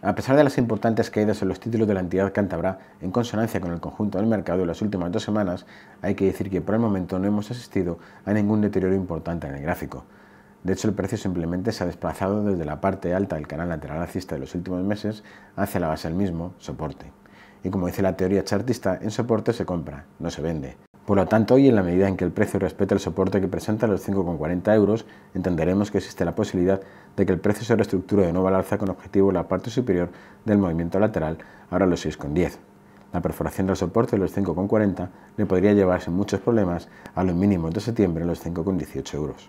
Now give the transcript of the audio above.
A pesar de las importantes caídas en los títulos de la entidad cántabra, en consonancia con el conjunto del mercado en las últimas dos semanas, hay que decir que por el momento no hemos asistido a ningún deterioro importante en el gráfico. De hecho, el precio simplemente se ha desplazado desde la parte alta del canal lateral alcista de los últimos meses hacia la base del mismo, soporte. Y como dice la teoría chartista, en soporte se compra, no se vende. Por lo tanto, hoy en la medida en que el precio respete el soporte que presenta los 5,40 euros, entenderemos que existe la posibilidad de que el precio se reestructure de nuevo al alza con objetivo la parte superior del movimiento lateral, ahora los 6,10. La perforación del soporte de los 5,40 le podría llevarse muchos problemas a los mínimos de septiembre, los 5,18 euros.